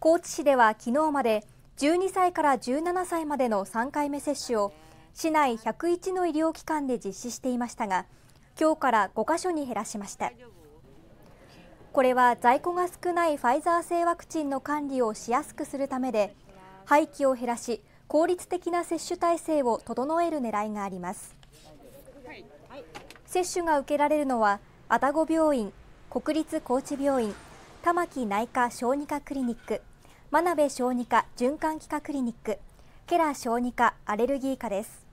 高知市では昨日まで12歳から17歳までの3回目接種を市内101の医療機関で実施していましたが今日から5か所に減らしましたこれは在庫が少ないファイザー製ワクチンの管理をしやすくするためで廃棄を減らし効率的な接種体制を整える狙いがあります接種が受けられるのは愛宕病院国立高知病院玉城内科小児科クリニック真鍋小児科循環器科クリニックケラ小児科アレルギー科です